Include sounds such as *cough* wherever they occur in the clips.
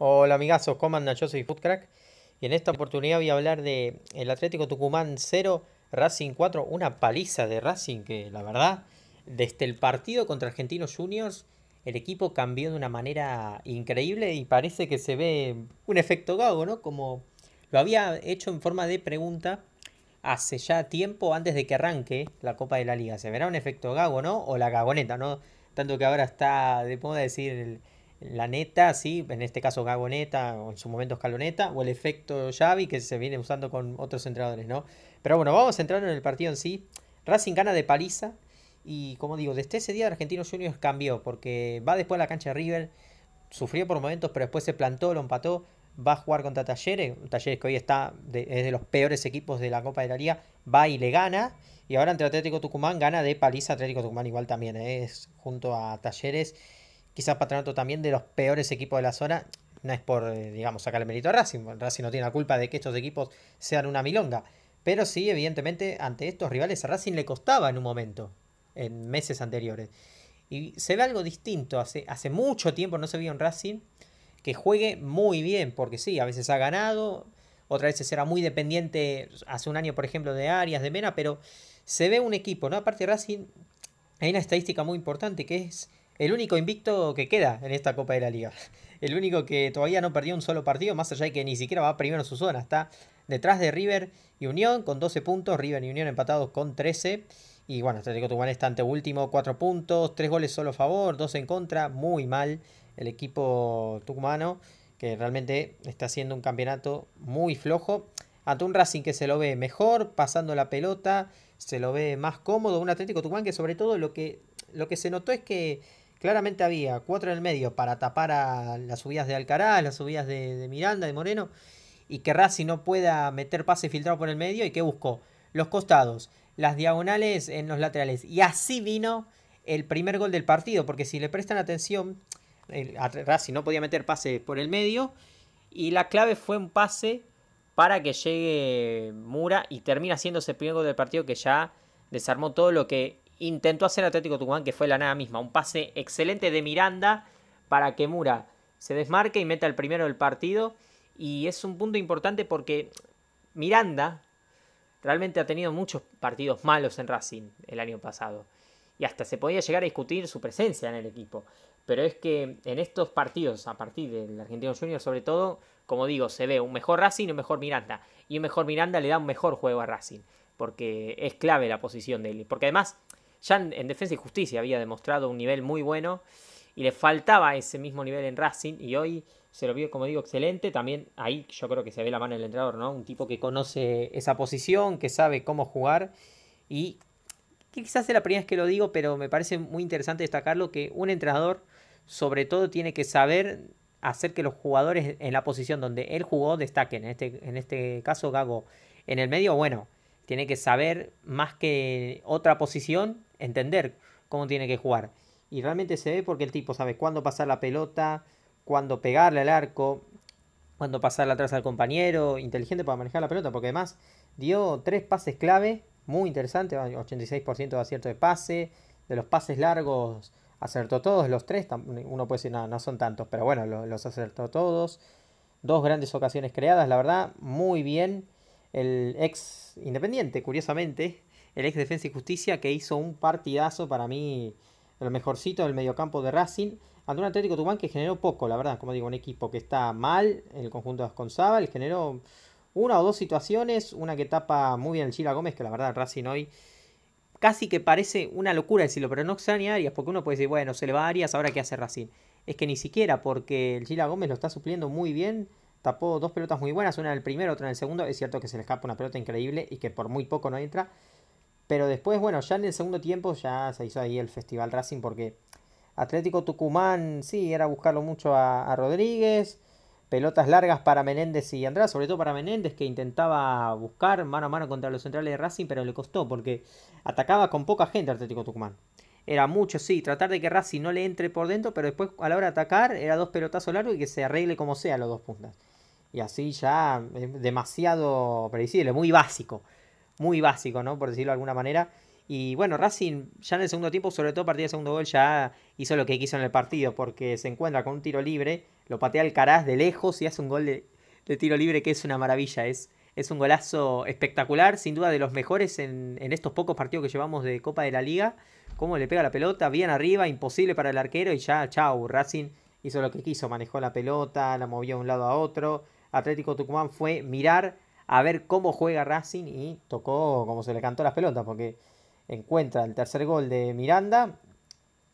Hola amigazos, ¿cómo andan? Yo soy y en esta oportunidad voy a hablar de el Atlético Tucumán 0, Racing 4, una paliza de Racing que la verdad, desde el partido contra Argentinos Juniors, el equipo cambió de una manera increíble y parece que se ve un efecto gago, ¿no? Como lo había hecho en forma de pregunta hace ya tiempo antes de que arranque la Copa de la Liga. ¿Se verá un efecto gago, no? O la gagoneta, ¿no? Tanto que ahora está de moda decir el la neta, sí, en este caso Gagoneta o en su momento Escaloneta, o el efecto Xavi que se viene usando con otros entrenadores, ¿no? Pero bueno, vamos a entrar en el partido en sí. Racing gana de paliza y como digo, desde ese día Argentinos Juniors cambió porque va después a la cancha de River, sufrió por momentos, pero después se plantó, lo empató, va a jugar contra Talleres, Talleres que hoy está es de los peores equipos de la Copa de la Liga, va y le gana. Y ahora entre Atlético Tucumán gana de paliza Atlético Tucumán igual también, ¿eh? es junto a Talleres quizás Patronato también de los peores equipos de la zona. No es por, eh, digamos, sacar el mérito a Racing. Racing no tiene la culpa de que estos equipos sean una milonga. Pero sí, evidentemente, ante estos rivales a Racing le costaba en un momento, en meses anteriores. Y se ve algo distinto. Hace, hace mucho tiempo no se vio un Racing que juegue muy bien, porque sí, a veces ha ganado, otras veces era muy dependiente, hace un año, por ejemplo, de Arias, de Mena, pero se ve un equipo, ¿no? Aparte, Racing hay una estadística muy importante que es el único invicto que queda en esta Copa de la Liga. *laughs* El único que todavía no perdió un solo partido, más allá de que ni siquiera va primero en su zona. Está detrás de River y Unión con 12 puntos, River y Unión empatados con 13. Y bueno, Atlético Tucumán está ante último, 4 puntos, 3 goles solo a favor, 2 en contra, muy mal el equipo tucumano, que realmente está haciendo un campeonato muy flojo. Ante un Racing que se lo ve mejor, pasando la pelota, se lo ve más cómodo, un Atlético Tucumán que sobre todo lo que, lo que se notó es que Claramente había cuatro en el medio para tapar a las subidas de Alcaraz, las subidas de, Miranda, de Moreno, y que Rassi no pueda meter pase filtrado por el medio y que buscó los costados, las diagonales en los laterales. Y así vino el primer gol del partido, porque si le prestan atención, Rassi no podía meter pases por el medio, y la clave fue un pase para que llegue Mura y termina haciéndose ese primer gol del partido que ya desarmó todo lo que intentó hacer Atlético Tucumán, que fue la nada misma. Un pase excelente de Miranda para que Mura se desmarque y meta el primero del partido. Y es un punto importante porque Miranda realmente ha tenido muchos partidos malos en Racing el año pasado. Y hasta se podía llegar a discutir su presencia en el equipo. Pero es que en estos partidos, a partir del Argentino Junior sobre todo, como digo, se ve un mejor Racing y un mejor Miranda. Y un mejor Miranda le da un mejor juego a Racing. Porque es clave la posición de él. Porque además ya en, Defensa y Justicia había demostrado un nivel muy bueno y le faltaba ese mismo nivel en Racing y hoy se lo vio, como digo, excelente. También ahí yo creo que se ve la mano del entrenador, ¿no? Un tipo que conoce esa posición, que sabe cómo jugar y quizás es la primera vez que lo digo, pero me parece muy interesante destacarlo que un entrenador sobre todo tiene que saber hacer que los jugadores en la posición donde él jugó destaquen. este, en este caso, Gago en el medio, bueno, tiene que saber más que otra posición, entender cómo tiene que jugar. Y realmente se ve porque el tipo sabe cuándo pasar la pelota, cuándo pegarle al arco, cuándo pasarla atrás al compañero, inteligente para manejar la pelota, porque además dio tres pases clave, muy interesante, 86% de acierto de pase, de los pases largos acertó todos los tres, uno puede decir, no, no son tantos, pero bueno, los acertó todos. Dos grandes ocasiones creadas, la verdad, muy bien el ex Independiente, curiosamente, el ex Defensa y Justicia, que hizo un partidazo para mí, el mejorcito del mediocampo de Racing, ante un Atlético Tucumán que generó poco, la verdad, como digo, un equipo que está mal, en el conjunto de le generó una o dos situaciones, una que tapa muy bien el Chila Gómez, que la verdad Racing hoy casi que parece una locura decirlo, pero no extraña a Arias, porque uno puede decir, bueno, se le va a Arias, ahora qué hace Racing. Es que ni siquiera, porque el Chila Gómez lo está supliendo muy bien, tapó dos pelotas muy buenas, una en el primero, otra en el segundo. Es cierto que se le escapa una pelota increíble y que por muy poco no entra. Pero después, bueno, ya en el segundo tiempo ya se hizo ahí el Festival Racing porque Atlético Tucumán, sí, era buscarlo mucho a, Rodríguez. Pelotas largas para Menéndez y András, sobre todo para Menéndez que intentaba buscar mano a mano contra los centrales de Racing, pero le costó porque atacaba con poca gente Atlético Tucumán era mucho, sí, tratar de que Racing no le entre por dentro, pero después a la hora de atacar era dos pelotazos largos y que se arregle como sea los dos puntas y así ya demasiado predecible, muy básico, muy básico, ¿no? Por decirlo de alguna manera. Y bueno, Racing ya en el segundo tiempo, sobre todo a partir segundo gol, ya hizo lo que quiso en el partido, porque se encuentra con un tiro libre, lo patea Caraz de lejos y hace un gol de, tiro libre que es una maravilla, es, es un golazo espectacular, sin duda de los mejores en, en, estos pocos partidos que llevamos de Copa de la Liga. Cómo le pega la pelota, bien arriba, imposible para el arquero y ya, chau, Racing hizo lo que quiso, manejó la pelota, la movió de un lado a otro, Atlético Tucumán fue mirar a ver cómo juega Racing y tocó como se le cantó las pelotas, porque encuentra el tercer gol de Miranda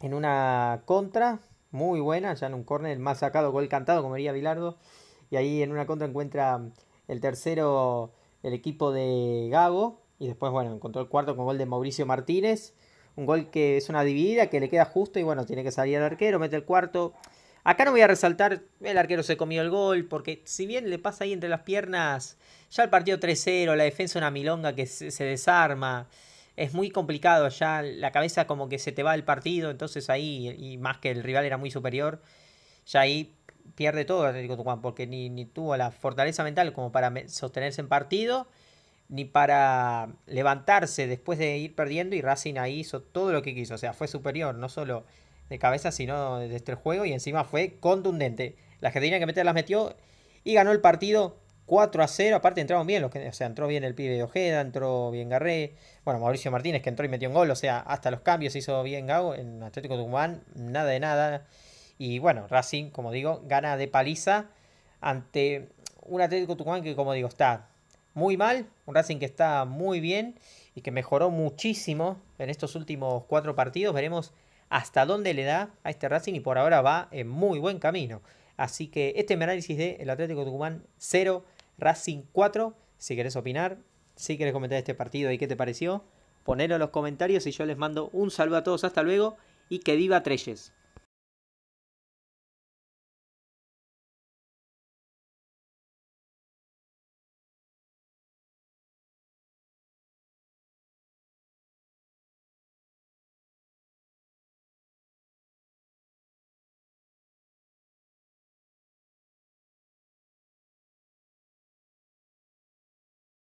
en una contra muy buena, ya en un córner más sacado, gol cantado, como diría Bilardo, y ahí en una contra encuentra el tercero el equipo de Gago, y después, bueno, encontró el cuarto con gol de Mauricio Martínez, un gol que es una dividida, que le queda justo, y bueno, tiene que salir el arquero, mete el cuarto, Acá no voy a resaltar, el arquero se comió el gol, porque si bien le pasa ahí entre las piernas, ya el partido 3-0, la defensa una milonga que se, desarma, es muy complicado ya, la cabeza como que se te va el partido, entonces ahí, y más que el rival era muy superior, ya ahí pierde todo Atlético Tucumán, porque ni, ni tuvo la fortaleza mental como para sostenerse en partido, ni para levantarse después de ir perdiendo, y Racing ahí hizo todo lo que quiso, o sea, fue superior, no solo de cabeza, sino desde el juego y encima fue contundente. La Argentina que meter las metió y ganó el partido 4 a 0. Aparte entraron bien, los que, o sea, entró bien el pibe de Ojeda, entró bien Garré. Bueno, Mauricio Martínez que entró y metió un gol, o sea, hasta los cambios hizo bien Gago en Atlético Tucumán, nada de nada. Y bueno, Racing, como digo, gana de paliza ante un Atlético Tucumán que, como digo, está muy mal, un Racing que está muy bien y que mejoró muchísimo en estos últimos cuatro partidos. Veremos hasta dónde le da a este Racing y por ahora va en muy buen camino. Así que este es mi análisis de el Atlético Tucumán 0, Racing 4. Si querés opinar, si querés comentar este partido y qué te pareció, ponelo en los comentarios y yo les mando un saludo a todos. Hasta luego y que viva Treyes.